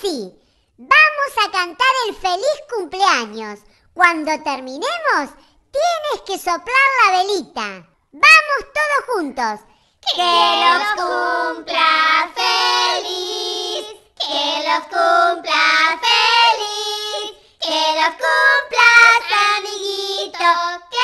Sí, Vamos a cantar el feliz cumpleaños. Cuando terminemos, tienes que soplar la velita. Vamos todos juntos. Que los cumpla feliz. Que los cumpla feliz. Que los cumpla, amiguito.